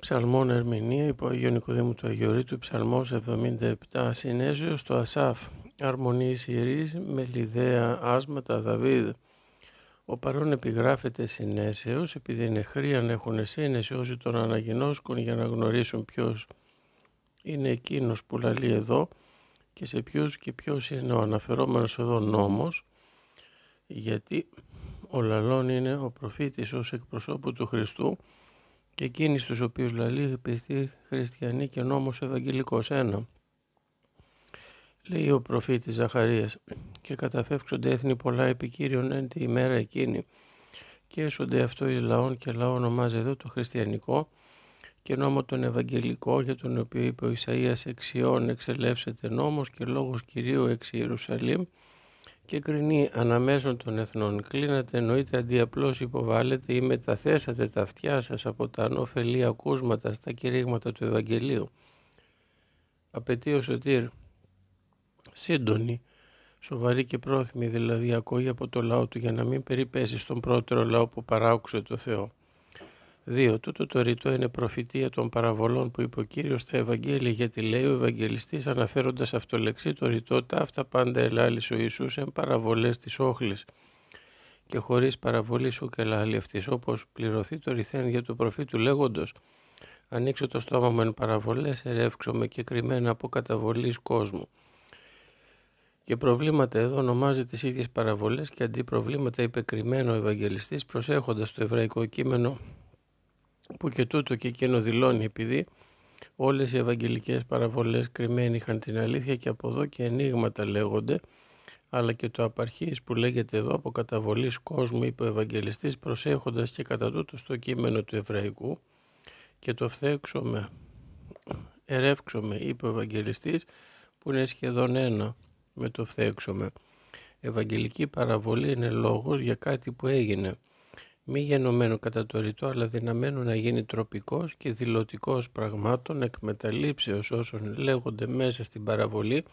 Ψαλμών Ερμηνεία υπό Αγίου Νικοδήμου του Αγιορείτου, ψαλμός 77, Συνέζεω στο Ασάφ, Αρμονή ιερείς με άσματα Δαβίδ. Ο παρόν επιγράφεται συνέσεως, επειδή είναι να έχουν σύνεση όσοι τον αναγνώσκουν για να γνωρίσουν ποιος είναι εκείνος που λαλεί εδώ και σε ποιους και ποιος είναι ο αναφερόμενος εδώ νόμος, γιατί ο λαλών είναι ο προφήτης ως εκπροσώπου του Χριστού, και εκείνοι στους οποίους λαλεί πιστοί χριστιανοί και νόμος Ευαγγελικός ένα. Λέει ο προφήτης Ζαχαρίας και καταφεύξονται έθνη πολλά επικύριον εν τη ημέρα εκείνη και έσονται αυτό εις λαών και λαό ονομάζει εδώ το χριστιανικό και νόμο τον Ευαγγελικό για τον οποίο είπε ο Ισαΐας εξιών εξελεύσεται νόμος και λόγος Κυρίου εξ Ιερουσαλήμ και κρινή αναμέσων των εθνών. Κλείνατε εννοείται αντί απλώς υποβάλλετε ή μεταθέσατε τα αυτιά σας από τα ανώφελή ακούσματα στα κηρύγματα του Ευαγγελίου. Απαιτεί ο Σωτήρ σύντονη, σοβαρή και πρόθυμη δηλαδή ακόγη από το λαό του για να μην περιπέσει στον πρώτερο λαό που παράκουσε το Θεό. Δύο Τούτο το ρητό είναι προφητεία των παραβολών που είπε ο Κύριος στα Ευαγγέλια γιατί λέει ο Ευαγγελιστής αναφέροντας αυτολεξή το ρητό τα αυτά πάντα ελάλης ο Ιησούς εν παραβολές της όχλης και χωρίς παραβολή σου και ελάλη αυτής όπως πληρωθεί το ρηθέν για το προφήτου λέγοντος ανοίξω το στόμα μου εν παραβολές ερεύξω με και κρυμμένα από καταβολής κόσμου. Και προβλήματα εδώ ονομάζει τις ίδιες παραβολές και αντί προβλήματα είπε ο Ευαγγελιστής προσέχοντας το εβραϊκό κείμενο που και τούτο και εκείνο δηλώνει επειδή όλες οι ευαγγελικές παραβολές κρυμμένοι είχαν την αλήθεια και από εδώ και ενίγματα λέγονται αλλά και το απαρχής που λέγεται εδώ από καταβολής κόσμου είπε ο Ευαγγελιστής προσέχοντας και κατά τούτο στο κείμενο του Εβραϊκού και το φθέξομαι, ερεύξομαι είπε ο Ευαγγελιστής που είναι σχεδόν ένα με το φθέξομαι. Ευαγγελική παραβολή είναι λόγος για κάτι που έγινε μη γενομένο κατά το ρητό, αλλά δυναμένο να γίνει τροπικός και δηλωτικός πραγμάτων εκμεταλλήψεως όσων λέγονται μέσα στην παραβολή,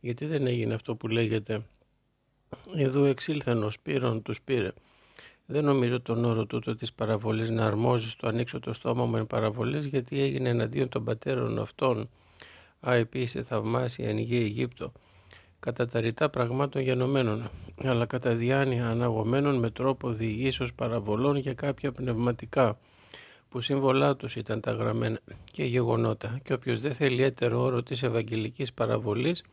γιατί δεν έγινε αυτό που λέγεται εδώ εξήλθαν ο Σπύρον τους πήρε». Δεν νομίζω τον όρο τούτο της παραβολής να αρμόζει στο ανοίξω το στόμα μου εν παραβολής, γιατί έγινε εναντίον των πατέρων αυτών. Α, επίσης θαυμάσια εν γη Αιγύπτο κατά τα ρητά πραγμάτων γενομένων, αλλά κατά διάνοια αναγωμένων με τρόπο διηγήσεως παραβολών για κάποια πνευματικά, που σύμβολά τους ήταν τα γραμμένα και γεγονότα, και όποιος δεν θέλει έτερο όρο της Ευαγγελικής Παραβολής,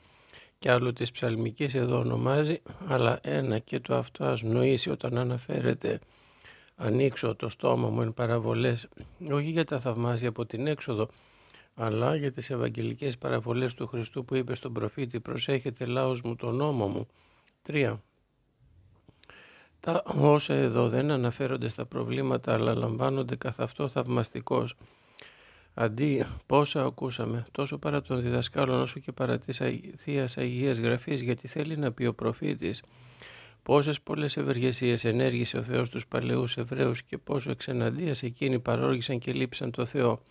και άλλο της ψαλμικής εδώ ονομάζει, αλλά ένα και το αυτό ας νοήσει όταν αναφέρεται «Ανοίξω το στόμα μου εν παραβολές», όχι για τα θαυμάσια από την έξοδο, αλλά για τις Ευαγγελικές παραβολές του Χριστού που είπε στον προφήτη «Προσέχετε λαός μου τον νόμο μου». 3. Τα όσα εδώ δεν αναφέρονται στα προβλήματα αλλά λαμβάνονται καθ' αυτό θαυμαστικός. Αντί πόσα ακούσαμε, τόσο παρά των διδασκάλων όσο και παρά της Θείας Αγίας Γραφής, γιατί θέλει να πει ο προφήτης πόσες πολλές ευεργεσίες ενέργησε ο Θεός τους παλαιούς Εβραίους και πόσο εξεναντίας εκείνοι παρόργησαν και λείψαν το Θεό.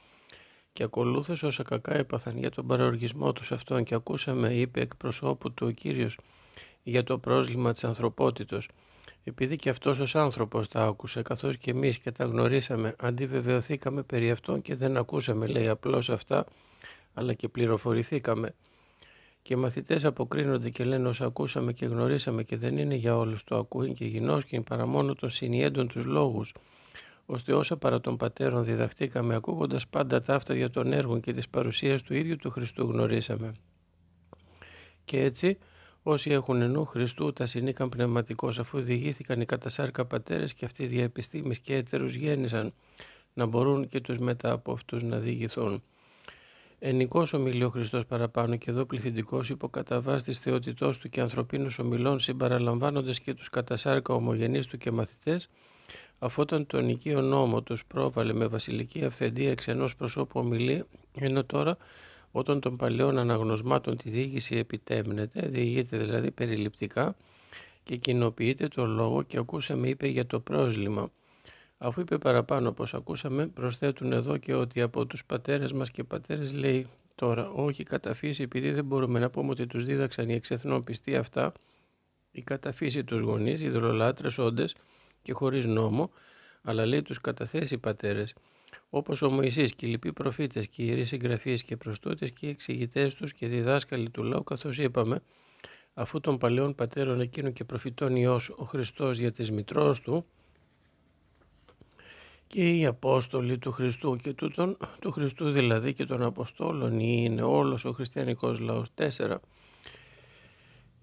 Και ακολούθησε όσα κακά έπαθαν για τον παραοργισμό τους αυτόν και ακούσαμε, είπε εκ προσώπου του ο Κύριος, για το πρόσλημα της ανθρωπότητος. Επειδή και αυτός ως άνθρωπος τα άκουσε, καθώς και εμείς και τα γνωρίσαμε, αντιβεβαιωθήκαμε περί αυτών και δεν ακούσαμε, λέει απλώς αυτά, αλλά και πληροφορηθήκαμε. Και μαθητές αποκρίνονται και λένε όσα ακούσαμε και γνωρίσαμε και δεν είναι για όλους το ακούει και γινώσκει παρά μόνο των συνιέντων τους λόγους ώστε όσα παρά των πατέρων διδαχτήκαμε ακούγοντας πάντα ταύτα για τον έργων και τη παρουσία του ίδιου του Χριστού γνωρίσαμε. Και έτσι, όσοι έχουν ενού Χριστού τα συνήκαν πνευματικώς αφού διηγήθηκαν οι κατασάρκα πατέρες και αυτοί δια επιστήμης και έτερους γέννησαν, να μπορούν και τους μετά από αυτούς να διηγηθούν. Ενικός ομιλεί ο Χριστός παραπάνω και εδώ πληθυντικός υποκαταβά τη θεότητός του και ανθρωπίνους ομιλών συμπαραλαμβάνοντας και τους κατασάρκα ομογενείς του και μαθητές, αφού όταν τον οικείο νόμο τους πρόβαλε με βασιλική αυθεντία εξ ενός προσώπου ομιλή, ενώ τώρα όταν των παλαιών αναγνωσμάτων τη διοίκηση επιτέμνεται, διηγείται δηλαδή περιληπτικά και κοινοποιείται το λόγο και ακούσαμε είπε για το πρόσλημα. Αφού είπε παραπάνω πως ακούσαμε, προσθέτουν εδώ και ότι από τους πατέρες μας και πατέρες λέει τώρα όχι καταφύση επειδή δεν μπορούμε να πούμε ότι τους δίδαξαν οι εξεθνόπιστοι αυτά, η καταφύση τους γονείς, οι δρολάτρες όντες, και χωρίς νόμο, αλλά λέει τους καταθέσει πατέρες, όπως ο Μωυσής και οι λοιποί προφήτες και οι ιερείς συγγραφείς και προστότες και οι εξηγητές τους και διδάσκαλοι του λαού, καθώς είπαμε, αφού των παλαιών πατέρων εκείνων και προφητών Υιός ο Χριστός για τις μητρός του, και οι Απόστολοι του Χριστού και τούτων, του Χριστού δηλαδή και των Αποστόλων είναι όλος ο χριστιανικός λαός. τέσσερα,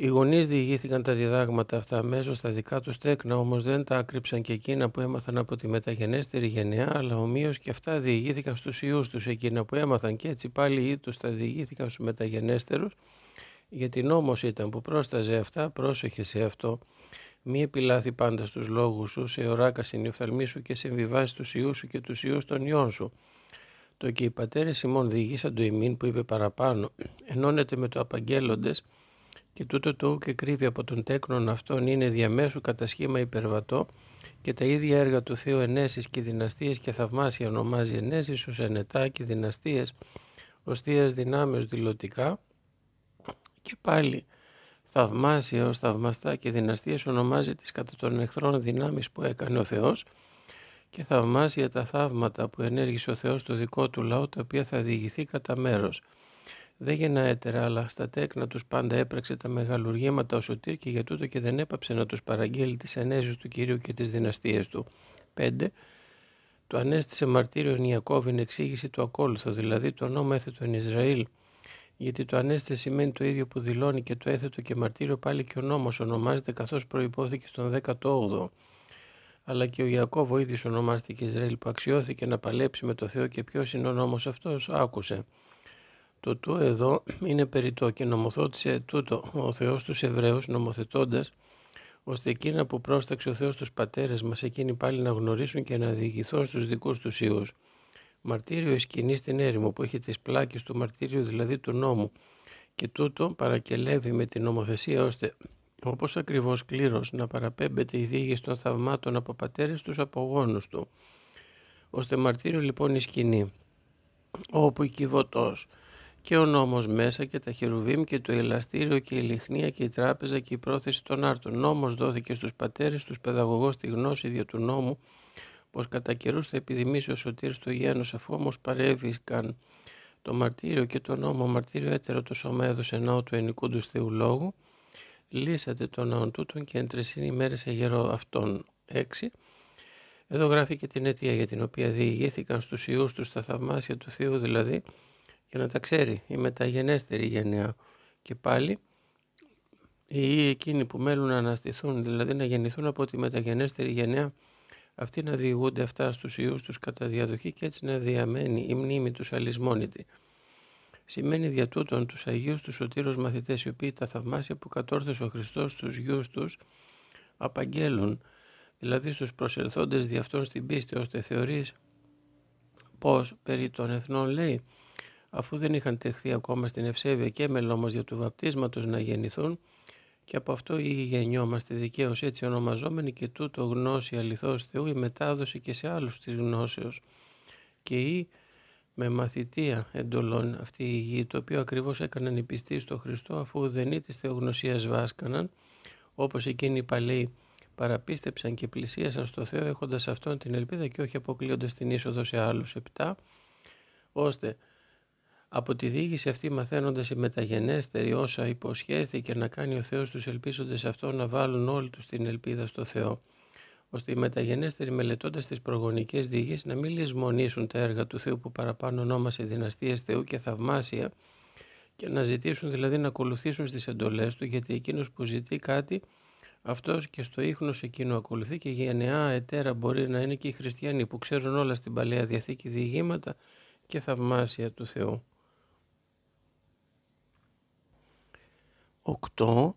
οι γονείς διηγήθηκαν τα διδάγματα αυτά μέσω στα δικά τους τέκνα, όμως δεν τα άκρυψαν και εκείνα που έμαθαν από τη μεταγενέστερη γενιά, αλλά ομοίως και αυτά διηγήθηκαν στους ιούς τους εκείνα που έμαθαν και έτσι πάλι οι τους τα διηγήθηκαν στους μεταγενέστερους, γιατί νόμος ήταν που πρόσταζε αυτά, πρόσεχε σε αυτό. Μη επιλάθη πάντα στους λόγους σου, σε οράκα συνυφθαλμή σου και σε τους Ιούς σου και τους ιούς των ιών σου. Το και οι πατέρε ημών διηγήσαν το ημίν που είπε παραπάνω, ενώνεται με το απαγγέλλοντες, και τούτο το και κρύβει από τον τέκνον αυτόν είναι διαμέσου κατά σχήμα υπερβατό και τα ίδια έργα του Θεού Ενέσεις και δυναστείες και θαυμάσια ονομάζει Ενέσεις ως ενετά και δυναστείες ως θείας δυνάμεως δηλωτικά και πάλι θαυμάσια ως θαυμαστά και δυναστείες ονομάζει τις κατά των εχθρών δυνάμεις που έκανε ο Θεός και θαυμάσια τα θαύματα που ενέργησε ο Θεός στο δικό του λαό τα οποία θα διηγηθεί κατά μέρος. Δεν έτερα, αλλά στα τέκνα τους πάντα έπραξε τα μεγαλουργήματα ο Σωτήρ και για τούτο και δεν έπαψε να τους παραγγείλει τις ενέζε του κυρίου και τις δυναστείες του. 5. Το ανέστησε μαρτύριο Ιακώβιν εξήγηση του ακόλουθο, δηλαδή το νόμο έθετο εν Ισραήλ. Γιατί το ανέστησε σημαίνει το ίδιο που δηλώνει και το έθετο και μαρτύριο πάλι και ο νόμος ονομάζεται καθώς προπόθηκε στον 18ο. Αλλά και ο ο ίδιος ονομάστηκε Ισραήλ που αξιώθηκε να παλέψει με το Θεό και ποιος είναι ο νόμος αυτός, άκουσε. Το τού εδώ είναι περιττό και νομοθότησε τούτο ο Θεός τους Εβραίους, νομοθετώντας ώστε εκείνα που πρόσταξε ο Θεός τους πατέρες μας εκείνοι πάλι να γνωρίσουν και να διηγηθούν στους δικούς τους ιού. Μαρτύριο η στην έρημο που έχει τις πλάκες του μαρτύριου δηλαδή του νόμου και τούτο παρακελεύει με την νομοθεσία ώστε όπως ακριβώς κλήρος να παραπέμπεται η διήγηση των θαυμάτων από πατέρες τους απόγονου του. Ώστε μαρτύριο λοιπόν η σκηνή όπου η κυβωτός και ο νόμος μέσα και τα χερουβίμ και το ελαστήριο και η λιχνία και η τράπεζα και η πρόθεση των άρτων. Νόμος δόθηκε στους πατέρες, στους παιδαγωγούς τη γνώση δια του νόμου, πως κατά καιρούς θα επιδημήσει ο σωτήρ στο γένος, αφού όμως παρέβηκαν το μαρτύριο και το νόμο μαρτύριο έτερο το σώμα έδωσε ναό του του Θεού Λόγου, λύσατε τον ναόν τούτων και εν τρισήν σε γερό αυτών. έξι. Εδώ γράφει και την αιτία για την οποία διηγήθηκαν στους ιούς τους τα θαυμάσια του Θεού δηλαδή, για να τα ξέρει η μεταγενέστερη γενιά και πάλι ή εκείνοι που μέλουν να αναστηθούν, δηλαδή να γεννηθούν από τη μεταγενέστερη γενναία, αυτοί να διηγούνται αυτά στους ιούς τους κατά διαδοχή και έτσι να διαμένει οι μνήμη τους αλυσμόνητη. Σημαίνει δια τούτον τους Αγίους τους σωτήρους μαθητές οι οποίοι τα θαυμάσια που μελουν να αναστηθουν δηλαδη να γεννηθουν απο τη μεταγενεστερη γενία, αυτοι να διηγουνται αυτα στους ιους τους κατα διαδοχη και ετσι να διαμενει η μνημη τους αλυσμονητη σημαινει δια τούτων τους αγιους τους σωτηρους μαθητες οι οποιοι τα θαυμασια που κατορθωσε ο Χριστός στους γιους τους απαγγέλουν, δηλαδή στους προσελθόντες δι' αυτόν στην πίστη, ώστε θεωρείς πως περί των εθνών λέει αφού δεν είχαν τεχθεί ακόμα στην ευσέβεια και λόμος για του βαπτίσματος να γεννηθούν και από αυτό η γεννιόμαστε δικαίως έτσι ονομαζόμενοι και τούτο γνώση αληθώς Θεού η μετάδοση και σε άλλους της γνώσεως και η με μαθητεία εντολών αυτή η γη, το οποίο ακριβώς έκαναν οι πιστοί στο Χριστό αφού δεν ή θεογνωσίας βάσκαναν, όπως εκείνοι οι παλαιοί παραπίστεψαν και πλησίασαν στο Θεό έχοντας αυτόν την ελπίδα και όχι αποκλείοντας την είσοδο σε άλλους. επτά Ώστε από τη διήγηση αυτή μαθαίνοντας η μεταγενέστερη όσα υποσχέθηκε να κάνει ο Θεός τους ελπίζοντες αυτό να βάλουν όλοι τους την ελπίδα στο Θεό, ώστε οι μεταγενέστεροι μελετώντας τις προγονικές δίγες να μην λησμονήσουν τα έργα του Θεού που παραπάνω ονόμασε δυναστείες Θεού και θαυμάσια και να ζητήσουν δηλαδή να ακολουθήσουν στις εντολές του γιατί εκείνος που ζητεί κάτι αυτός και στο ίχνος εκείνο ακολουθεί και γενεά ετέρα μπορεί να είναι και οι χριστιανοί που ξέρουν όλα στην Παλαιά Διαθήκη διηγήματα και θαυμάσια του Θεού. 8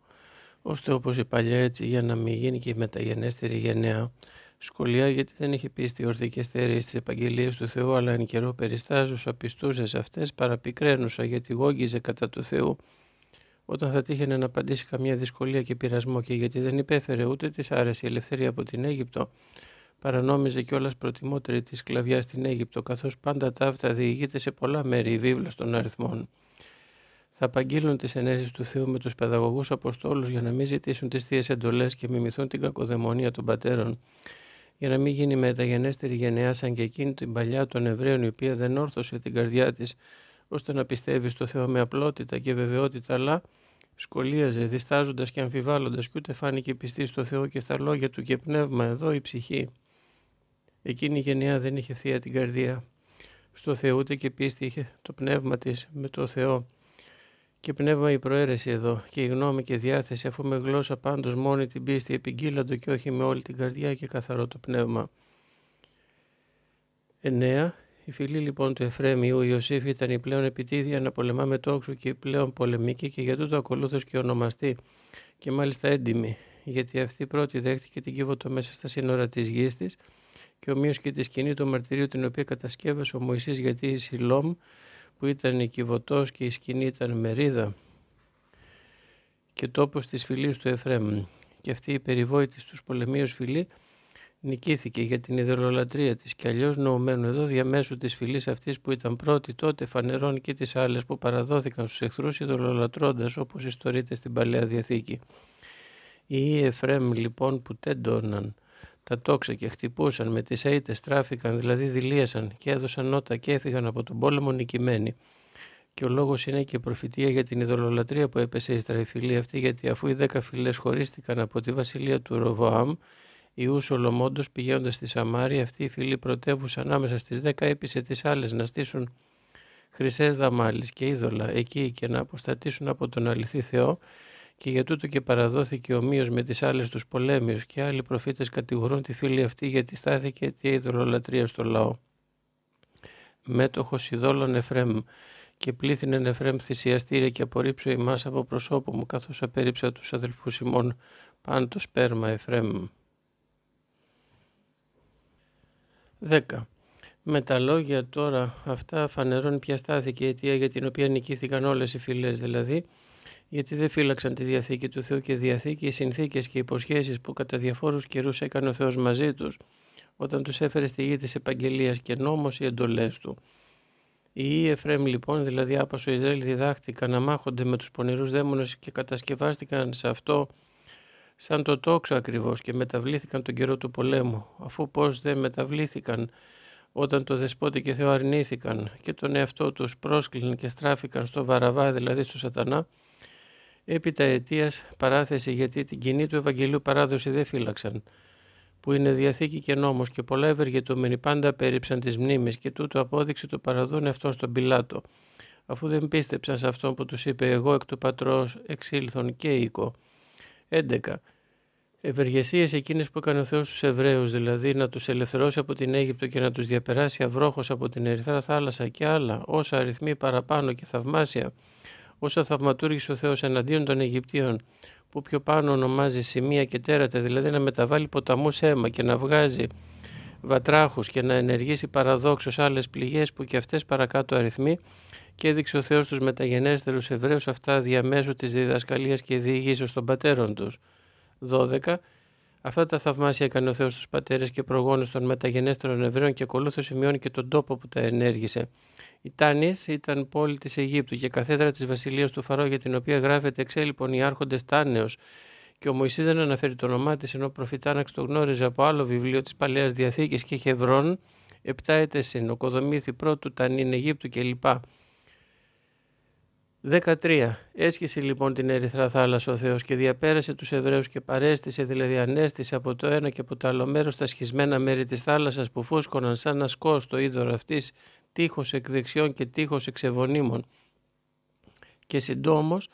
ώστε όπως παλιά έτσι για να μην γίνει και η μεταγενέστερη γενναία σχολεία γιατί δεν είχε πίστη ορθή και στερεή στις επαγγελίες του Θεού αλλά εν καιρό περιστάζωσα, πιστούσε σε αυτές παραπικραίνουσα γιατί γόγγιζε κατά του Θεού όταν θα τύχαινε να απαντήσει καμία δυσκολία και πειρασμό και γιατί δεν υπέφερε ούτε της άρεση η ελευθερία από την Αίγυπτο παρανόμιζε κιόλας προτιμότερη τη σκλαβιά στην Αίγυπτο καθώς πάντα τα αυτά διηγείται σε πολλά μέρη η βίβλα των αριθμών θα απαγγείλουν τις ενέσεις του Θεού με τους παιδαγωγούς Αποστόλους για να μην ζητήσουν τις θείες εντολές και μιμηθούν την κακοδαιμονία των πατέρων, για να μην γίνει μεταγενέστερη γενεά σαν και εκείνη την παλιά των Εβραίων, η οποία δεν όρθωσε την καρδιά της ώστε να πιστεύει στο Θεό με απλότητα και βεβαιότητα, αλλά σχολίαζε, διστάζοντας και αμφιβάλλοντας, και ούτε φάνηκε πιστή στο Θεό και στα λόγια του και πνεύμα, εδώ η ψυχή. Εκείνη η γενεά δεν είχε θεία την καρδία. Στο Θεό ούτε και πίστη είχε το πνεύμα της με το Θεό και πνεύμα η προαίρεση εδώ και η γνώμη και η διάθεση αφού με γλώσσα πάντως μόνη την πίστη επικύλαντο και όχι με όλη την καρδιά και καθαρό το πνεύμα. 9. η φίλη λοιπόν του Εφραίμιου Ιωσήφ ήταν η πλέον επιτίδια να πολεμά με τόξο και η πλέον πολεμική και για τούτο ακολούθως και ονομαστή και μάλιστα έντιμη, γιατί αυτή πρώτη δέχτηκε την κύβωτο μέσα στα σύνορα της γης της και ομοίως και τη σκηνή του μαρτυρίου την οποία κατασκεύασε ο Μωυσής γιατί η Σιλόμ που ήταν κυβωτός και η σκηνή ήταν μερίδα και τόπος της φυλής του Εφραίμ. Και αυτή η περιβόητη στους πολεμίους φυλή νικήθηκε για την ιδεολολατρία της και αλλιώς νοουμένου εδώ διαμέσου της φυλής αυτής που ήταν πρώτη τότε φανερών και τις άλλες που παραδόθηκαν στους εχθρούς ιδεολολατρώντας όπως ιστορείται στην Παλαιά Διαθήκη. Οι Εφραίμ λοιπόν που τέντωναν τα τόξα και χτυπούσαν, με τις αίτες τράφηκαν, δηλαδή δηλίασαν και έδωσαν νότα και έφυγαν από τον πόλεμο νικημένοι. Και ο λόγος είναι και προφητεία για την ειδωλολατρία που έπεσε η στραϊφυλή αυτή, γιατί αφού οι δέκα φυλές χωρίστηκαν από τη βασιλεία του Ροβοάμ, Ιού Σολομόντο πηγαίνοντας στη Σαμάρη, αυτή οι φίλοι πρωτεύουσα ανάμεσα στις δέκα έπεισε τις άλλες να στήσουν χρυσές δαμάλεις και είδωλα εκεί και να αποστατήσουν από τον αληθή Θεό και για τούτο και παραδόθηκε ομοίως με τις άλλες τους πολέμιους και άλλοι προφήτες κατηγορούν τη φίλη αυτή γιατί στάθηκε αιτία ειδωλολατρία στο λαό. Μέτοχος ειδόλων Εφρέμ και πλήθυνεν Εφρέμ θυσιαστήρια και απορρίψω εμά από προσώπο μου καθώς απέριψα τους αδελφου ημών πάντο σπέρμα Εφρέμ. 10. Με τα λόγια τώρα αυτά φανερών ποια στάθηκε η αιτία για την οποία νικήθηκαν όλες οι φυλές δηλαδή γιατί δεν φύλαξαν τη Διαθήκη του Θεού και Διαθήκη, οι συνθήκες και οι υποσχέσεις που κατά διαφόρους καιρούς έκανε ο Θεός μαζί τους, όταν τους έφερε στη γη της επαγγελίας και νόμος οι εντολές του. Οι Εφραίμ λοιπόν, δηλαδή άπασο Ισραήλ, διδάχτηκαν να μάχονται με τους πονηρούς δαίμονες και κατασκευάστηκαν σε αυτό σαν το τόξο ακριβώς και μεταβλήθηκαν τον καιρό του πολέμου, αφού πώς δεν μεταβλήθηκαν όταν το δεσπότη και Θεό αρνήθηκαν και τον εαυτό τους πρόσκλην και στράφηκαν στο βαραβά, δηλαδή στο σατανά, έπειτα αιτία αιτίας παράθεση γιατί την κοινή του Ευαγγελίου παράδοση δεν φύλαξαν, που είναι διαθήκη και νόμος και πολλά ευεργετούμενοι πάντα περίψαν τις μνήμες και τούτο απόδειξε το παραδόν αυτόν στον Πιλάτο, αφού δεν πίστεψαν σε αυτόν που τους είπε «Εγώ εκ του πατρός εξήλθον και οίκο». 11. Ευεργεσίες εκείνες που έκανε ο Θεός στους Εβραίους, δηλαδή να τους ελευθερώσει από την Αίγυπτο και να τους διαπεράσει αυρόχος από την Ερυθρά θάλασσα και άλλα, όσα αριθμοί παραπάνω και θαυμάσια, όσο θαυματούργησε ο Θεός εναντίον των Αιγυπτίων, που πιο πάνω ονομάζει σημεία και τέρατα, δηλαδή να μεταβάλει ποταμούς αίμα και να βγάζει βατράχους και να ενεργήσει παραδόξως άλλες πληγές που και αυτές παρακάτω αριθμοί και έδειξε ο Θεός τους μεταγενέστερους Εβραίους αυτά διαμέσου της διδασκαλίας και διηγήσεως των πατέρων τους. 12. Αυτά τα θαυμάσια έκανε ο Θεός στους πατέρες και προγόνους των μεταγενέστερων Εβραίων και ακολούθως σημειώνει και τον τόπο που τα ενέργησε. Η Τάνη ήταν πόλη της Αιγύπτου και καθέδρα της βασιλείας του Φαρό για την οποία γράφεται εξέλιπον οι άρχοντες Τάνεος. και ο Μωυσής δεν αναφέρει το όνομά της, ενώ ο προφητάναξ το γνώριζε από άλλο βιβλίο της Παλαιάς Διαθήκης και Χευρών επτά έτεσεν οκοδομήθη πρώτου Τανίν Αιγύπτου κλπ. 13. Έσχισε λοιπόν την Ερυθρά θάλασσα ο Θεός και διαπέρασε τους Εβραίους και παρέστησε, δηλαδή ανέστησε από το ένα και από το άλλο μέρος τα σχισμένα μέρη της θάλασσας που φούσκωναν σαν ασκό στο είδωρο αυτής τείχος εκ δεξιών και τείχος εξ Και συντόμως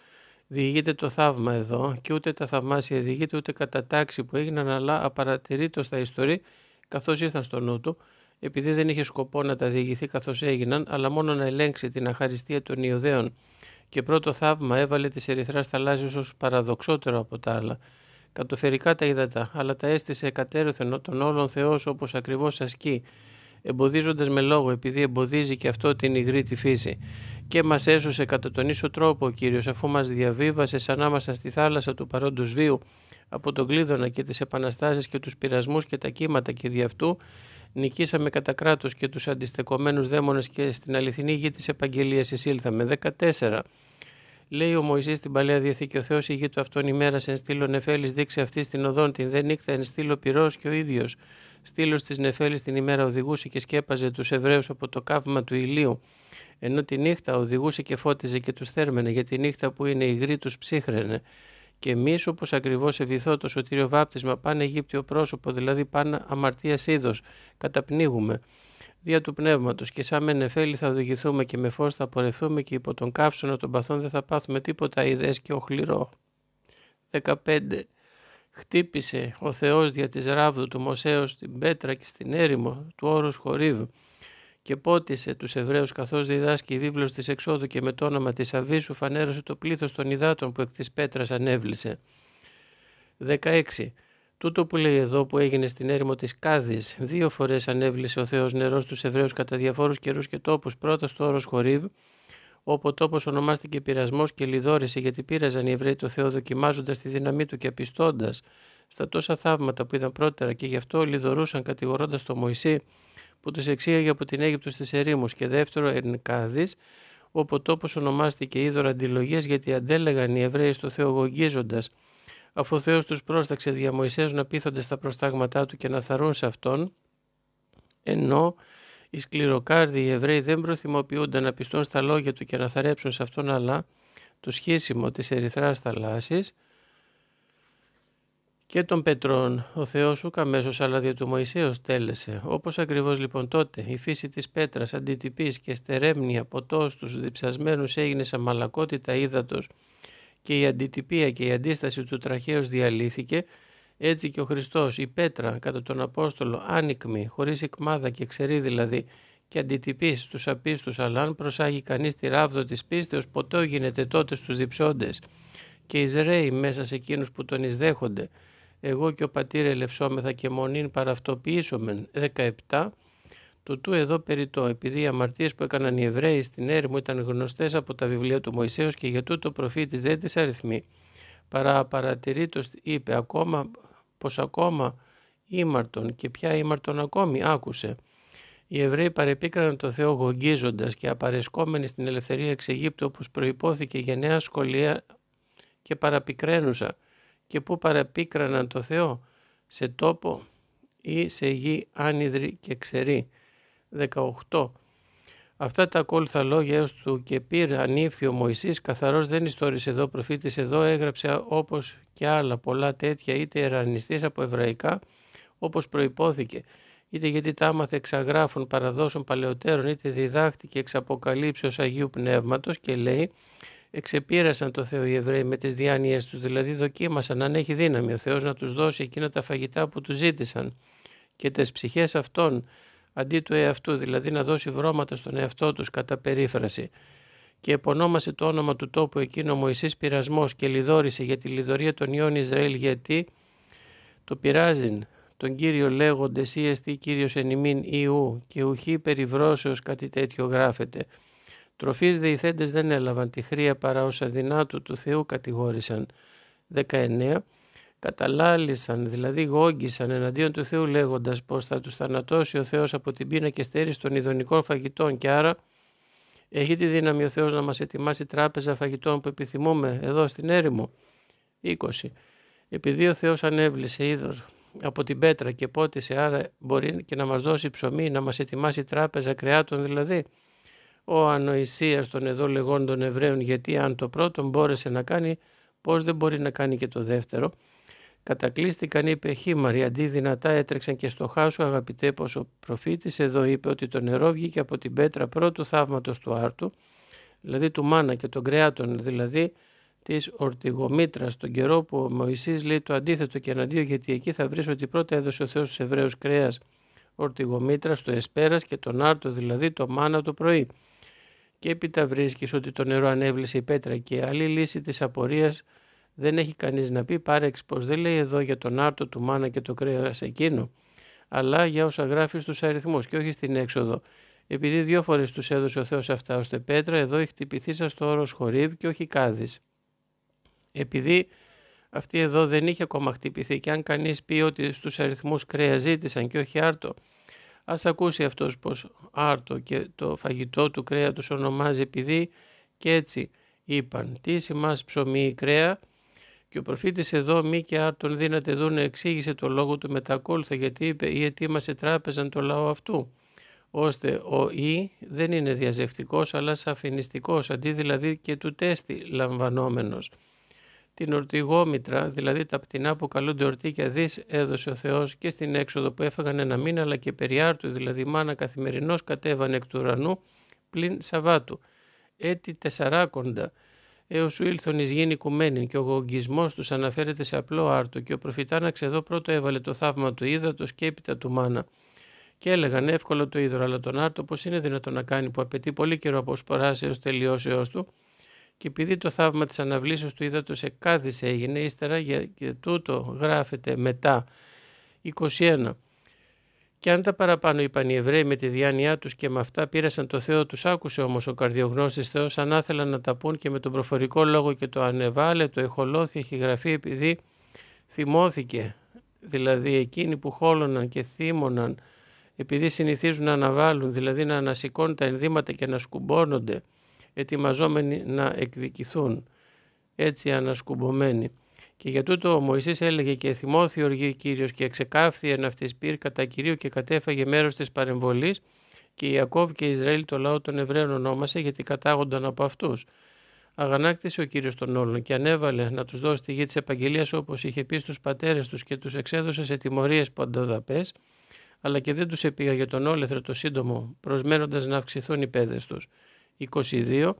διηγείται το θαύμα εδώ και ούτε τα θαυμάσια διηγείται ούτε κατά τάξη που έγιναν αλλά απαρατηρήτως τα ιστορή καθώς ήρθαν στο νου του επειδή δεν είχε σκοπό να τα διηγηθεί καθώς έγιναν αλλά μόνο να ελέγξει την αχαριστία των Ιουδαίων και πρώτο θαύμα έβαλε τις ερυθράς θαλάσσιες ως παραδοξότερο από τα άλλα. Κατοφερικά τα είδατα, αλλά τα έστησε εκατέρωθεν τον όλον Θεός όπως ακριβώς ασκεί εμποδίζοντας με λόγο, επειδή εμποδίζει και αυτό την υγρή τη φύση. Και μας έσωσε κατά τον ίσο τρόπο ο κύριος, αφού μας διαβίβασε ανάμεσα στη θάλασσα του παρόντος βίου από τον κλείδωνα και τις επαναστάσεις και τους πειρασμούς και τα κύματα και δι' αυτού. Νικήσαμε κατά κράτος και τους αντιστεκομένους δαίμονες και στην αληθινή γη της Επαγγελίας εισήλθαμε. 14. Λέει ο Μωυσής στην παλαιά διαθήκη: Ο Θεός η γη του αυτόν ημέρας εν στείλω νεφέλη, δείξε αυτή στην οδόν την. Δεν νύχτα εν πυρός και ο ίδιος. Στήλος της Νεφέλης την ημέρα οδηγούσε και σκέπαζε τους Εβραίους από το καύμα του ηλίου, ενώ τη νύχτα οδηγούσε και φώτιζε και τους θέρμενε, για τη νύχτα που είναι υγρή τους ψύχρενε. Και εμείς, όπως ακριβώς ευηθώ το σωτήριο βάπτισμα, πάνε Αιγύπτιο πρόσωπο, δηλαδή πάνε αμαρτία είδο, καταπνίγουμε. Δια του πνεύματος και σαν με νεφέλη θα οδηγηθούμε και με φως θα πορευθούμε και υπό τον καύσωνα των παθών δεν θα πάθουμε τίποτα ιδέε και οχληρό. 15 χτύπησε ο Θεός δια της ράβδου του Μωσέως στην πέτρα και στην έρημο του όρους Χορίβ και πότισε τους Εβραίους καθώς διδάσκει η βίβλος της εξόδου και με το όνομα της Αβίσου φανέρωσε το πλήθος των υδάτων που εκ της πέτρας ανέβλησε. 16. Τούτο που λέει εδώ που έγινε στην έρημο της Κάδης, δύο φορές ανέβλησε ο Θεός νερός στους Εβραίους κατά διαφόρους καιρούς και τόπους, πρώτα στο όρος Χορύβ όπου τόπο ονομάστηκε πειρασμός και λιδόρηση γιατί πείραζαν οι Εβραίοι το Θεό δοκιμάζοντας τη δύναμή του και απιστώντας στα τόσα θαύματα που είδαν πρώτερα και γι' αυτό λιδωρούσαν κατηγορώντας τον Μωυσή που τους εξήγαγε από την Αίγυπτος στι ερήμους και δεύτερο Ερνικάδης, όπου τόπο ονομάστηκε είδωρα αντιλογίας γιατί αντέλεγαν οι Εβραίοι στο Θεό γογγίζοντα, αφού ο Θεός τους πρόσταξε δια Μωυσέως να πείθονται στα προστάγματά του και να θαρούν σε αυτόν, ενώ οι σκληροκάρδοι, οι Εβραίοι δεν προθυμοποιούνται να πιστούν στα λόγια του και να θαρέψουν σε αυτόν, αλλά το σχίσιμο της ερυθράς θαλάσσης και των πετρών ο Θεός Σου αμέσως αλλά δια του Μωυσέως τέλεσε. Όπως ακριβώς λοιπόν τότε η φύση της πέτρας αντιτυπής και από από τους διψασμένους έγινε σαν μαλακότητα ύδατος και η αντιτυπία και η αντίσταση του τραχέως διαλύθηκε έτσι και ο Χριστός, η πέτρα κατά τον Απόστολο, άνοιχμη, χωρίς εκμάδα και ξερή δηλαδή, και αντιτυπής στους απίστους, αλλά αν προσάγει κανείς τη ράβδο της πίστεως, ποτέ γίνεται τότε στους διψώντες. Και Ισραήλ μέσα σε εκείνους που τον εισδέχονται. Εγώ και ο πατήρ ελευσόμεθα και μονήν παραυτοποιήσομεν. 17. Το του εδώ το, επειδή οι αμαρτίες που έκαναν οι Εβραίοι στην έρημο ήταν γνωστές από τα βιβλία του Μωυσέως και για τούτο προφήτης δεν τις αριθμεί. Παρά παρατηρήτως είπε ακόμα πως ακόμα ήμαρτον και πια ήμαρτον ακόμη άκουσε. Οι Εβραίοι παρεπίκραναν το Θεό γογγίζοντας και απαρεσκόμενοι στην ελευθερία εξ Αιγύπτου όπως προϋπόθηκε νέα σχολεία και παραπικραίνουσα. Και πού παραπίκραναν το Θεό, σε τόπο ή σε γη άνυδρη και ξερή. 18. Αυτά τα ακόλουθα λόγια έως του και πήρε ανήφθη ο Μωυσής, καθαρός δεν ιστορίσε εδώ προφήτης, εδώ έγραψε όπως και άλλα πολλά τέτοια είτε ερανιστής από εβραϊκά όπως προϋπόθηκε, είτε γιατί τα άμαθε εξαγράφων παραδόσων παλαιότερων, είτε διδάχτηκε εξ αποκαλύψεως Αγίου Πνεύματος και λέει εξεπήρασαν το Θεό οι Εβραίοι με τις διάνοιες τους, δηλαδή δοκίμασαν αν έχει δύναμη ο Θεός να τους δώσει εκείνα τα φαγητά που τους ζήτησαν και τις ψυχές αυτών αντί του εαυτού, δηλαδή να δώσει βρώματα στον εαυτό τους κατά περίφραση. Και επωνόμασε το όνομα του τόπου εκείνο Μωυσής πειρασμός και λιδόρισε για τη λιδωρία των ιών Ισραήλ γιατί το πειράζει τον Κύριο λέγοντες η εστί Κύριος εν Ιού» και «Ουχή περιβρόσεως» κάτι τέτοιο γράφεται. Τροφής δεηθέντες δεν έλαβαν τη χρία παρά όσα δυνάτου του Θεού κατηγόρησαν. 19 καταλάλησαν, δηλαδή γόγγισαν εναντίον του Θεού λέγοντας πως θα τους θανατώσει ο Θεός από την πείνα και στέρηση των ειδονικών φαγητών και άρα έχει τη δύναμη ο Θεός να μας ετοιμάσει τράπεζα φαγητών που επιθυμούμε εδώ στην έρημο. 20. Επειδή ο Θεός ανέβλησε είδωρ από την πέτρα και πότισε άρα μπορεί και να μας δώσει ψωμί, να μας ετοιμάσει τράπεζα κρεάτων δηλαδή. Ο ανοησίας των εδώ λεγόντων Εβραίων γιατί αν το πρώτο μπόρεσε να κάνει πώς δεν μπορεί να κάνει και το δεύτερο Κατακλείστηκαν, είπε χήμαροι, αντί δυνατά έτρεξαν και στο χάσου αγαπητέ πως ο προφήτης εδώ είπε ότι το νερό βγήκε από την πέτρα πρώτου θαύματος του άρτου, δηλαδή του μάνα και των κρεάτων, δηλαδή της ορτιγομήτρα, τον καιρό που ο Μωυσής λέει το αντίθετο και εναντίον, γιατί εκεί θα βρεις ότι πρώτα έδωσε ο Θεός στους Εβραίους κρέας ορτιγομήτρα, το εσπέρας και τον άρτο, δηλαδή το μάνα το πρωί. Και έπειτα βρίσκεις ότι το νερό ανέβλησε η πέτρα και άλλη λύση της απορίας δεν έχει κανείς να πει πάρεξ πως δεν λέει εδώ για τον άρτο του μάνα και το κρέας εκείνο, αλλά για όσα γράφει στους αριθμούς και όχι στην έξοδο. Επειδή δύο φορές τους έδωσε ο Θεός αυτά, ώστε πέτρα εδώ έχει χτυπηθεί σας το όρος χορύβ και όχι κάδης. Επειδή αυτή εδώ δεν είχε ακόμα χτυπηθεί και αν κανείς πει ότι στους αριθμούς κρέα ζήτησαν και όχι άρτο, ας ακούσει αυτός πως άρτο και το φαγητό του κρέα τους ονομάζει επειδή και έτσι είπαν τι σημάς ψωμί ή κρέα και ο προφήτης εδώ μη και άρτων δύνατε δουν εξήγησε το λόγο του μετακόλουθα γιατί είπε ή ετοίμασε τράπεζαν το λαό αυτού ώστε ο «η» δεν είναι διαζευτικός αλλά σαφινιστικός, αντί δηλαδή και του τέστη λαμβανόμενος. Την ορτηγόμητρα, δηλαδή τα πτηνά που καλούνται ορτίκια αδείς έδωσε ο Θεός και στην έξοδο που έφαγαν ένα μήνα, αλλά και περιάρτου, δηλαδή μάνα καθημερινός κατέβανε εκ του ουρανού πλην Σαββάτου. Έτη τεσσαράκοντα, έως σου ήλθον εις γίνει και ο γογγισμός τους αναφέρεται σε απλό άρτο και ο προφητάναξ εδώ πρώτο έβαλε το θαύμα του ύδατος και έπειτα του μάνα. Και έλεγαν εύκολο το ύδρο, αλλά τον άρτο πως είναι δυνατόν να κάνει που απαιτεί πολύ καιρό από σπορά έω τελειώσεώς του και επειδή το θαύμα της αναβλήσεως του σε εκάδησε έγινε, ύστερα για, τούτο γράφεται μετά 21. Και αν τα παραπάνω είπαν οι Εβραίοι με τη διάνοιά τους και με αυτά πήρασαν το Θεό, τους άκουσε όμως ο καρδιογνώστης Θεός, αν άθελαν να τα πούν και με τον προφορικό λόγο και το ανεβάλε, το εχολώθη, έχει γραφεί επειδή θυμώθηκε. Δηλαδή εκείνοι που χόλωναν και θύμωναν, επειδή συνηθίζουν να αναβάλουν, δηλαδή να ανασηκώνουν τα ενδύματα και να σκουμπώνονται, ετοιμαζόμενοι να εκδικηθούν, έτσι ανασκουμπωμένοι. Και για τούτο ο Μωυσής έλεγε και θυμώθη οργή Κύριος και εξεκάφθη εν αυτής κατά Κυρίου και κατέφαγε μέρος της παρεμβολής και Ιακώβ και Ισραήλ το λαό των Εβραίων ονόμασε γιατί κατάγονταν από αυτούς. Αγανάκτησε ο Κύριος τον όλων και ανέβαλε να τους δώσει τη γη της επαγγελίας όπως είχε πει στους πατέρες τους και τους εξέδωσε σε τιμωρίες παντοδαπές αλλά και δεν τους για τον όλεθρο το σύντομο προσμένοντας να αυξηθούν οι πέδες τους. 22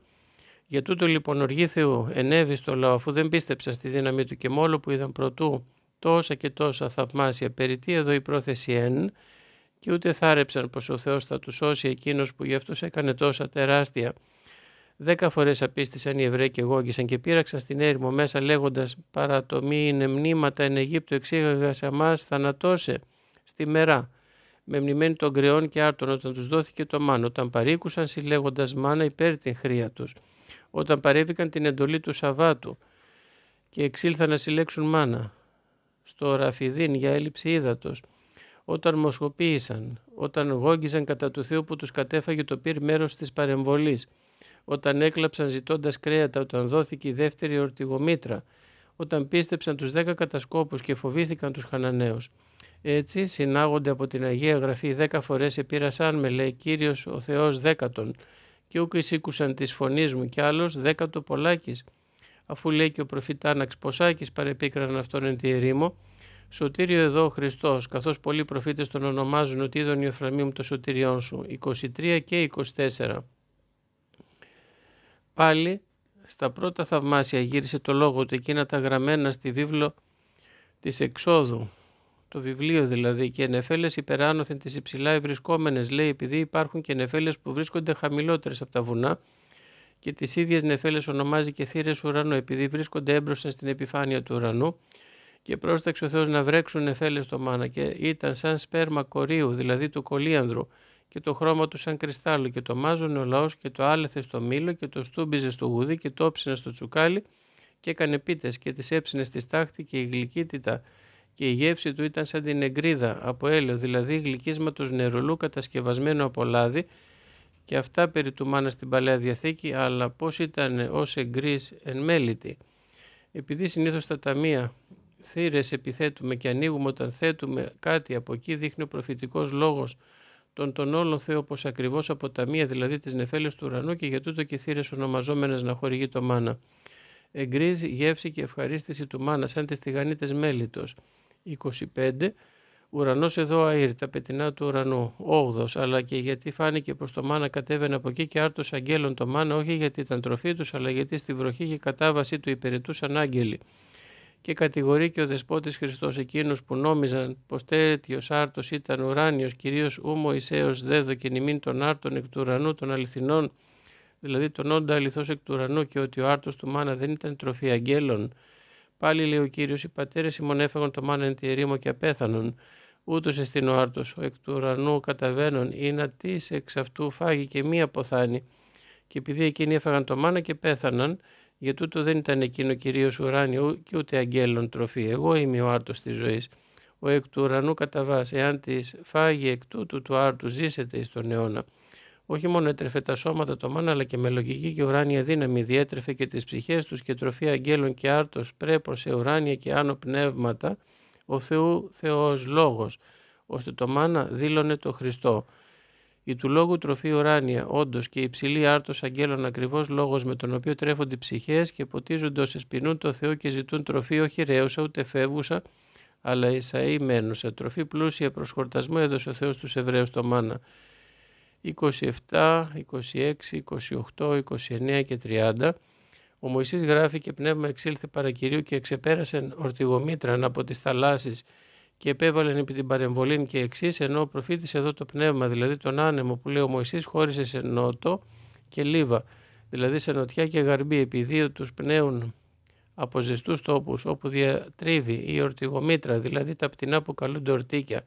για τούτο λοιπόν οργή Θεού ενέβη στο λαό αφού δεν πίστεψαν στη δύναμή του και μόλο που είδαν προτού τόσα και τόσα θαυμάσια περιττή εδώ η πρόθεση εν και ούτε θάρεψαν πως ο Θεός θα τους σώσει εκείνος που γι' αυτός έκανε τόσα τεράστια. Δέκα φορές απίστησαν οι Εβραίοι και γόγγισαν και πήραξαν στην έρημο μέσα λέγοντας παρά μη είναι μνήματα εν Αιγύπτου εξήγαγα σε αμάς θανατώσε στη μερά» με μνημένη των κρεών και άρτων όταν τους δόθηκε το μάνο, όταν παρήκουσαν συλλέγοντας μάνα υπέρ την χρία τους όταν παρέβηκαν την εντολή του Σαββάτου και εξήλθαν να συλλέξουν μάνα στο Ραφιδίν για έλλειψη ύδατος, όταν μοσχοποίησαν, όταν γόγγιζαν κατά του Θεού που τους κατέφαγε το πυρ μέρος της παρεμβολής, όταν έκλαψαν ζητώντας κρέατα, όταν δόθηκε η δεύτερη ορτιγομήτρα, όταν πίστεψαν τους δέκα κατασκόπους και φοβήθηκαν τους χαναναίους. Έτσι συνάγονται από την Αγία Γραφή δέκα φορές επίρασάν με λέει Κύριος ο Θεός δέκατον και ούκο εισήκουσαν τη φωνή μου κι άλλος δέκατο πολλάκι. Αφού λέει και ο Άναξ Ποσάκης παρεπίκραν αυτόν εν τη ερήμο, Σωτήριο εδώ ο Χριστός, καθώς πολλοί προφήτες τον ονομάζουν ότι είδον η μου το σωτήριό σου. 23 και 24. Πάλι στα πρώτα θαυμάσια γύρισε το λόγο του εκείνα τα γραμμένα στη βίβλο της εξόδου το βιβλίο δηλαδή, και νεφέλες υπεράνωθεν τις υψηλά ευρισκόμενες, λέει, επειδή υπάρχουν και νεφέλες που βρίσκονται χαμηλότερες από τα βουνά, και τις ίδιες νεφέλες ονομάζει και θύρες ουρανού, επειδή βρίσκονται έμπροστα στην επιφάνεια του ουρανού, και πρόσταξε ο Θεός να βρέξουν νεφέλες στο μάνα, και ήταν σαν σπέρμα κορίου, δηλαδή του κολίανδρου, και το χρώμα του σαν κρυστάλλο, και το μάζωνε ο λαός, και το άλεθε στο μήλο, και το στούμπιζε στο γουδί, και το όψινε στο τσουκάλι, και έκανε πίτες, και τις έψινε στη στάχτη, και η γλυκύτητα και η γεύση του ήταν σαν την εγκρίδα από έλαιο, δηλαδή γλυκίσματος νερολού κατασκευασμένο από λάδι και αυτά περί του μάνα στην Παλαιά Διαθήκη, αλλά πώς ήταν ως εγκρίς εν μέλητη. Επειδή συνήθως τα ταμεία θύρες επιθέτουμε και ανοίγουμε όταν θέτουμε κάτι από εκεί, δείχνει ο προφητικός λόγος των, τον όλων Θεό, όπως ακριβώς από ταμεία, δηλαδή τις νεφέλες του ουρανού και για τούτο και θύρες ονομαζόμενες να χορηγεί το μάνα εγκρίζει γεύση και ευχαρίστηση του μάνα σαν τις τηγανίτες μέλιτος. 25. Ουρανός εδώ αήρ, τα πετεινά του ουρανού. 8. Αλλά και γιατί φάνηκε πως το μάνα κατέβαινε από εκεί και άρτος αγγέλων το μάνα, όχι γιατί ήταν τροφή τους, αλλά γιατί στη βροχή και κατάβασή του υπηρετούσαν άγγελοι. Και κατηγορεί και ο Δεσπότης Χριστός εκείνους που νόμιζαν πως τέτοιος άρτος ήταν ουράνιος, κυρίως ούμο δέδο και νημήν των άρτων εκ του ουρανού των αληθινών, δηλαδή τον όντα αληθώς εκ του ουρανού και ότι ο άρτος του μάνα δεν ήταν τροφή αγγέλων. Πάλι λέει ο Κύριος, οι πατέρες ημών έφαγαν το μάνα εν τη ερήμο και απέθανον. Ούτως εστίν ο άρτος, ο εκ του ουρανού καταβαίνων, ή να της εξ αυτού φάγει και μία ποθάνη. Και επειδή εκείνοι έφαγαν το μάνα και πέθαναν, για τούτο δεν ήταν εκείνο κυρίως ουράνιο και ούτε αγγέλων τροφή. Εγώ είμαι ο άρτος της ζωής. Ο εκ του ουρανού καταβάς, εάν της φάγει εκ τούτου του άρτου, ζήσετε εις τον αιώνα. Όχι μόνο έτρεφε τα σώματα το μάνα, αλλά και με λογική και ουράνια δύναμη διέτρεφε και τις ψυχές τους και τροφή αγγέλων και άρτος πρέπον σε ουράνια και άνω πνεύματα, ο Θεού Θεός Λόγος, ώστε το μάνα δήλωνε το Χριστό. Η του λόγου τροφή ουράνια, όντως και υψηλή άρτος αγγέλων, ακριβώς λόγος με τον οποίο τρέφονται ψυχές και ποτίζονται όσε πεινούν το Θεό και ζητούν τροφή όχι ρέουσα ούτε φεύγουσα, αλλά ισαή μένουσα. Τροφή πλούσια προ χορτασμό έδωσε ο Θεός του Εβραίους το μάνα. 27, 26, 28, 29 και 30. Ο Μωυσής γράφει και πνεύμα εξήλθε παρακυρίου και εξεπέρασεν ορτιγομήτραν από τις θαλάσσεις και επέβαλεν επί την παρεμβολήν και εξής, ενώ προφήτησε εδώ το πνεύμα, δηλαδή τον άνεμο που λέει ο Μωυσής χώρισε σε νότο και λίβα, δηλαδή σε νοτιά και γαρμπή, επειδή τους πνέουν από ζεστούς τόπους όπου διατρίβει η ορτιγομήτρα, δηλαδή τα πτηνά που καλούνται ορτίκια,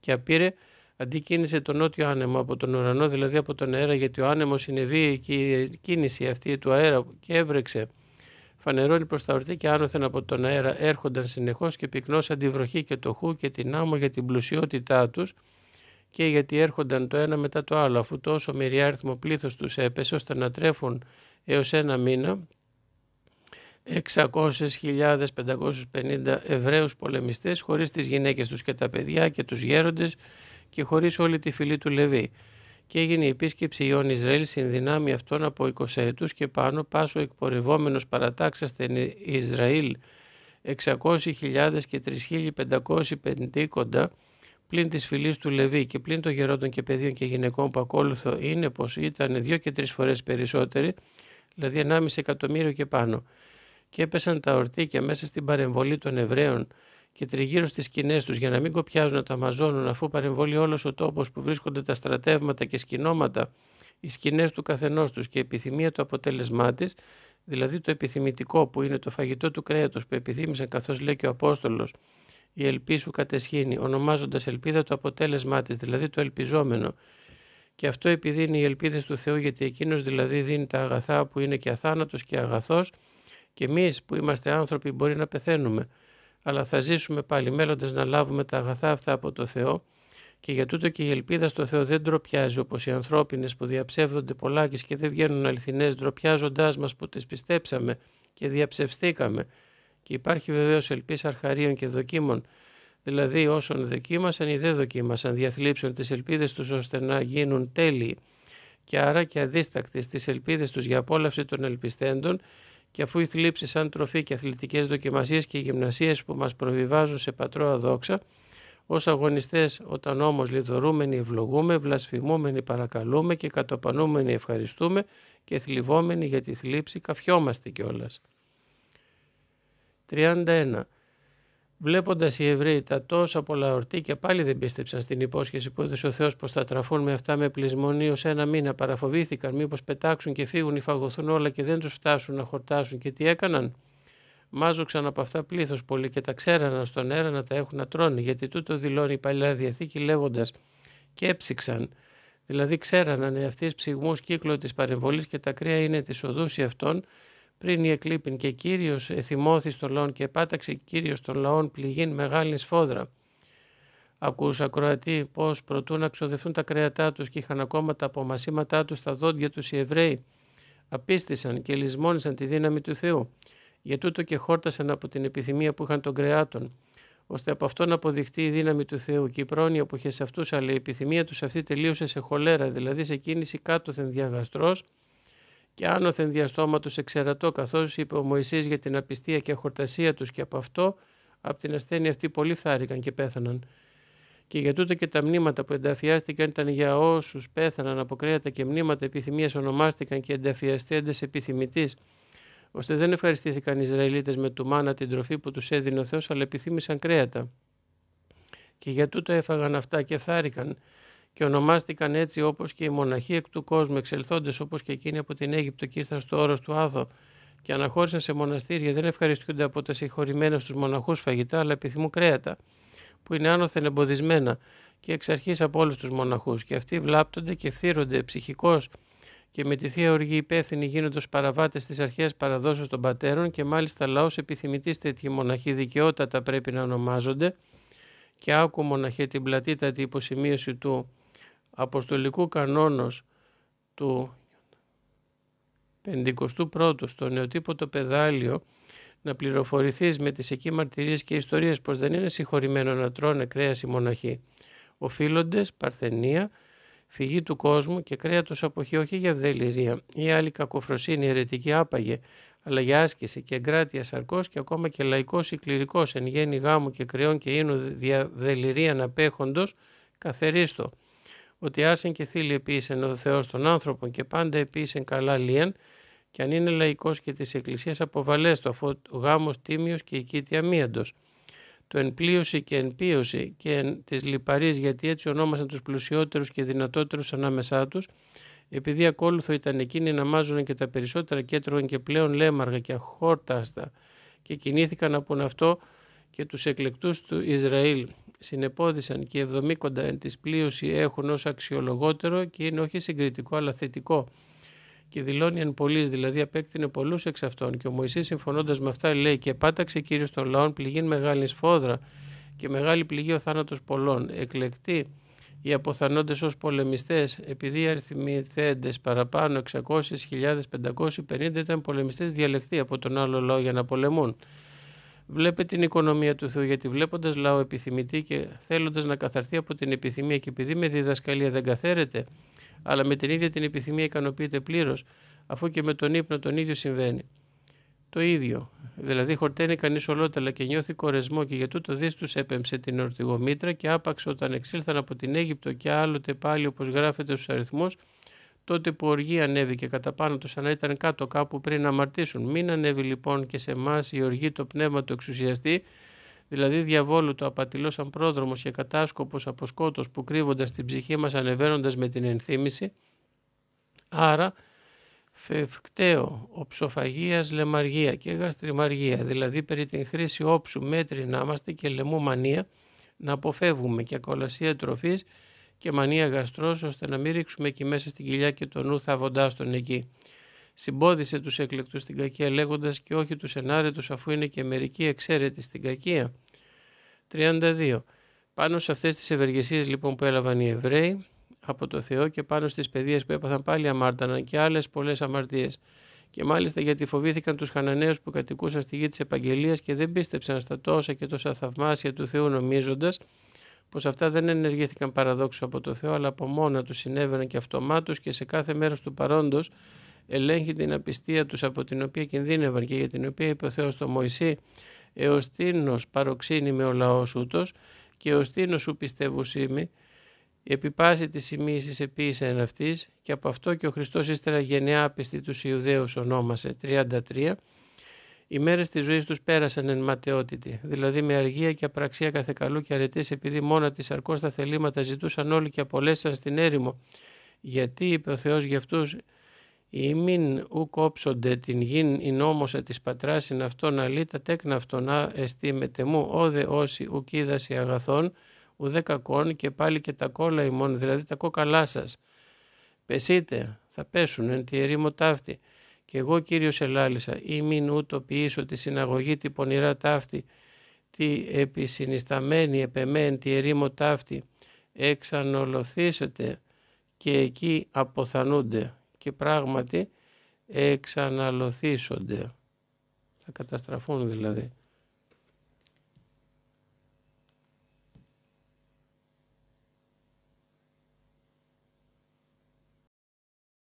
και απήρε αντικίνησε τον νότιο άνεμο από τον ουρανό, δηλαδή από τον αέρα, γιατί ο άνεμος είναι βίαιη και η κίνηση αυτή του αέρα και έβρεξε φανερώνει προς τα ορτή και άνωθεν από τον αέρα έρχονταν συνεχώς και πυκνώσαν τη βροχή και το χού και την άμμο για την πλουσιότητά τους και γιατί έρχονταν το ένα μετά το άλλο, αφού τόσο μεριάριθμο πλήθος τους έπεσε ώστε να τρέφουν έως ένα μήνα 600.550 Εβραίους πολεμιστές χωρίς τις γυναίκες τους και τα παιδιά και τους γέροντες και χωρίς όλη τη φυλή του Λεβί και έγινε η επίσκεψη Ιών Ισραήλ δυνάμει αυτών από 20 έτου και πάνω πάσο εκπορευόμενος παρατάξαστε Ισραήλ 600.000 και 3.500 πεντήκοντα πλην της φυλής του Λεβί και πλην των γερόντων και παιδίων και γυναικών που ακόλουθο είναι πως ήταν δύο και τρεις φορές περισσότεροι, δηλαδή 1,5 εκατομμύριο και πάνω. Και έπεσαν τα ορτίκια μέσα στην παρεμβολή των Εβραίων και τριγύρω στις σκηνές τους για να μην κοπιάζουν να τα μαζώνουν αφού παρεμβόλει όλος ο τόπος που βρίσκονται τα στρατεύματα και σκηνώματα, οι σκηνές του καθενός τους και η επιθυμία του αποτέλεσμά της, δηλαδή το επιθυμητικό που είναι το φαγητό του κρέατος που επιθύμησαν καθώς λέει και ο Απόστολος, η ελπίσου σου κατεσχύνει, ονομάζοντας ελπίδα το αποτέλεσμά της, δηλαδή το ελπιζόμενο. Και αυτό επειδή είναι οι ελπίδες του Θεού, γιατί εκείνος δηλαδή δίνει τα αγαθά που είναι και αθάνατος και αγαθός, και εμείς που είμαστε άνθρωποι μπορεί να πεθαίνουμε αλλά θα ζήσουμε πάλι μέλλοντες να λάβουμε τα αγαθά αυτά από το Θεό και για τούτο και η ελπίδα στο Θεό δεν ντροπιάζει όπως οι ανθρώπινες που διαψεύδονται πολλά και δεν βγαίνουν αληθινές ντροπιάζοντάς μας που τις πιστέψαμε και διαψευστήκαμε και υπάρχει βεβαίως ελπίς αρχαρίων και δοκίμων δηλαδή όσων δοκίμασαν ή δεν δοκίμασαν διαθλίψουν τις ελπίδες τους ώστε να γίνουν τέλειοι και άρα και αδίστακτοι στις ελπίδες τους για απόλαυση των ελπιστέντων και αφού οι θλίψεις σαν τροφή και αθλητικές δοκιμασίες και οι γυμνασίες που μας προβιβάζουν σε πατρόα δόξα, ως αγωνιστές όταν όμως λιδωρούμενοι ευλογούμε, βλασφημούμενοι παρακαλούμε και κατοπανούμενοι ευχαριστούμε και θλιβόμενοι για τη θλίψη καφιόμαστε κιόλας. 31. Βλέποντας οι Εβραίοι τα τόσα πολλά ορτή και πάλι δεν πίστεψαν στην υπόσχεση που έδωσε ο Θεός πως θα τραφούν με αυτά με πλεισμονή ως ένα μήνα, παραφοβήθηκαν μήπως πετάξουν και φύγουν ή φαγωθούν όλα και δεν τους φτάσουν να χορτάσουν και τι έκαναν. Μάζοξαν από αυτά πλήθος πολύ και τα ξέραναν στον αέρα να τα έχουν να τρώνε, γιατί τούτο δηλώνει η παλιά διαθήκη λέγοντας και έψηξαν. Δηλαδή ξέραναν αυτοί ψυγμούς κύκλο της παρεμβολής και τα κρύα είναι της οδούς αυτών πριν η εκλείπην και κύριος εθυμώθη των λαόν και επάταξε κύριος των λαών πληγήν μεγάλη σφόδρα. Ακούσα Κροατή πως προτού να ξοδευτούν τα κρεατά τους και είχαν ακόμα τα απομασίματά τους στα δόντια τους οι Εβραίοι. Απίστησαν και λησμόνισαν τη δύναμη του Θεού. Για τούτο και χόρτασαν από την επιθυμία που είχαν των κρεάτων ώστε από αυτό να αποδειχτεί η δύναμη του Θεού και η πρόνοια που είχε σε αυτούς, αλλά η επιθυμία τους αυτή τελείωσε σε χολέρα, δηλαδή σε κίνηση κάτωθεν διαγαστρός, και άνωθεν στόματος εξαιρατό, καθώς είπε ο Μωυσής για την απιστία και αχορτασία τους και από αυτό, από την ασθένεια αυτή πολλοί φθάρηκαν και πέθαναν. Και για τούτο και τα μνήματα που ενταφιάστηκαν ήταν για όσους πέθαναν από κρέατα και μνήματα επιθυμία ονομάστηκαν και ενταφιαστέντες επιθυμητής, ώστε δεν ευχαριστήθηκαν οι Ισραηλίτες με του μάνα την τροφή που τους έδινε ο Θεός, αλλά επιθύμησαν κρέατα. Και για τούτο έφαγαν αυτά και φθάρηκαν και ονομάστηκαν έτσι όπως και οι μοναχοί εκ του κόσμου εξελθόντες όπως και εκείνοι από την Αίγυπτο και ήρθαν στο όρος του Άδο και αναχώρησαν σε μοναστήρια δεν ευχαριστούνται από τα συγχωρημένα στους μοναχούς φαγητά αλλά επιθυμούν κρέατα που είναι άνωθεν εμποδισμένα και εξ αρχής από όλους τους μοναχούς και αυτοί βλάπτονται και φθύρονται ψυχικώς και με τη Θεία Οργή υπεύθυνοι γίνοντας παραβάτες της αρχαίας παραδόσεως των πατέρων και μάλιστα λαός επιθυμητής τέτοιοι μοναχοί δικαιότατα πρέπει να ονομάζονται. Και άκου μοναχέ την πλατήτατη υποσημείωση του Αποστολικού Κανόνος του 51ου στο το πεδάλιο να πληροφορηθείς με τις εκεί μαρτυρίες και ιστορίες πως δεν είναι συγχωρημένο να τρώνε κρέας οι μοναχοί. Οφείλοντες, παρθενία, φυγή του κόσμου και κρέατος αποχή όχι για δελειρία ή άλλη κακοφροσύνη αιρετική άπαγε, αλλά για άσκηση και εγκράτεια σαρκός και ακόμα και λαϊκός ή κληρικός εν γέννη γάμου και κρεών και ίνου δια να απέχοντος καθερίστο ότι άσεν και θύλει επίσεν ο Θεός των άνθρωπων και πάντα επίσεν καλά λίαν και αν είναι λαϊκός και της Εκκλησίας αποβαλέστο αφού ο γάμος τίμιος και οικίτη αμύαντος. Το εν πλείωση και εν πίωση και εν της λιπαρής γιατί έτσι ονόμασαν τους πλουσιότερους και δυνατότερους ανάμεσά τους επειδή ακόλουθο ήταν εκείνοι να μάζουν και τα περισσότερα και και πλέον λέμαργα και αχόρταστα και κινήθηκαν από αυτό και τους εκλεκτούς του Ισραήλ. Συνεπόδισαν και 70 κοντά εν της πλήρωση έχουν ως αξιολογότερο και είναι όχι συγκριτικό αλλά θετικό. Και δηλώνει εν πολλής, δηλαδή απέκτηνε πολλούς εξ αυτών. Και ο Μωυσής συμφωνώντας με αυτά λέει: Και πάταξε κύριος των λαών πληγή μεγάλη σφόδρα και μεγάλη πληγή ο θάνατος πολλών. Εκλεκτή οι αποθανόντες ως πολεμιστές, επειδή οι αριθμηθέντες παραπάνω 600.550 ήταν πολεμιστές διαλεχθεί από τον άλλο λαό για να πολεμούν. «Βλέπε την οικονομία του Θεού, γιατί βλέποντας λαό επιθυμητή και θέλοντας να καθαρθεί από την επιθυμία και επειδή με διδασκαλία δεν καθαίρεται, αλλά με την ίδια την επιθυμία ικανοποιείται πλήρως, αφού και με τον ύπνο τον ίδιο συμβαίνει. Το ίδιο, δηλαδή χορταίνει κανείς ολότελα και νιώθει κορεσμό και για τούτο δις τους έπεμψε την ορτιγομήτρα και άπαξ όταν εξήλθαν από την Αίγυπτο και άλλοτε πάλι όπως γράφεται στους αριθμούς, τότε που οργή ανέβηκε κατά πάνω σαν να ήταν κάτω κάπου πριν να αμαρτήσουν. Μην ανέβει λοιπόν και σε εμάς η οργή το πνεύμα του εξουσιαστή, δηλαδή διαβόλου το απατηλό σαν πρόδρομος και κατάσκοπος από που κρύβοντας την ψυχή μας ανεβαίνοντας με την ενθύμηση. Άρα φευκταίο, οψοφαγίας, λεμαργία και γαστριμαργία, δηλαδή περί την χρήση όψου μέτρη να είμαστε και λαιμού μανία, να αποφεύγουμε και κολασία τροφής και μανία γαστρός ώστε να μην ρίξουμε εκεί μέσα στην κοιλιά και το νου θαβοντά τον εκεί. Συμπόδισε τους εκλεκτού στην κακία λέγοντας και όχι τους ενάρετους, αφού είναι και μερικοί εξαίρετοι στην κακία. 32. Πάνω σε αυτές τις ευεργεσίες λοιπόν που έλαβαν οι Εβραίοι από το Θεό και πάνω στις παιδείες που έπαθαν πάλι αμάρταναν και άλλες πολλές αμαρτίες. Και μάλιστα γιατί φοβήθηκαν τους Χαναναίους που κατοικούσαν στη γη της Επαγγελίας και δεν πίστεψαν στα τόσα και τόσα θαυμάσια του Θεού νομίζοντας πως αυτά δεν ενεργήθηκαν παραδόξου από το Θεό αλλά από μόνα Τους συνέβαιναν και αυτομάτως και σε κάθε μέρος του παρόντος ελέγχει την απιστία τους από την οποία κινδύνευαν και για την οποία είπε ο Θεός το Μωυσή «Εωστήνος με ο λαός ούτος και εωστήνος σου πιστεύου πιστεύουσίμη» επί πάση της ημίσης επίσης και από αυτό και ο Χριστός ύστερα γενναιάπιστη απιστή τους Ιουδαίους ονόμασε 33 οι μέρες της ζωής τους πέρασαν εν ματαιότητη, δηλαδή με αργία και απραξία κάθε καλού και αρετής, επειδή μόνα της αρκώ τα θελήματα ζητούσαν όλοι και απολέσαν στην έρημο. Γιατί, είπε ο Θεός για αυτούς, μην ου κόψονται την γην η νόμοσα της είναι αυτόν αλήτα τέκνα αυτον α με μου, όδε όσοι ου κίδαση αγαθών, ουδέ κακών και πάλι και τα κόλλα ημών, δηλαδή τα κόκαλά σας. Πεσείτε, θα πέσουν εν τη ερήμο ταύτη και εγώ Ελλάλισα ή ελάλησα ή μην ούτω τη συναγωγή τη πονηρά ταύτη, τη επισυνισταμένη επεμέν τη ερήμο ταύτη, εξανολωθήσετε και εκεί αποθανούνται και πράγματι εξαναλωθήσονται. Θα καταστραφούν δηλαδή.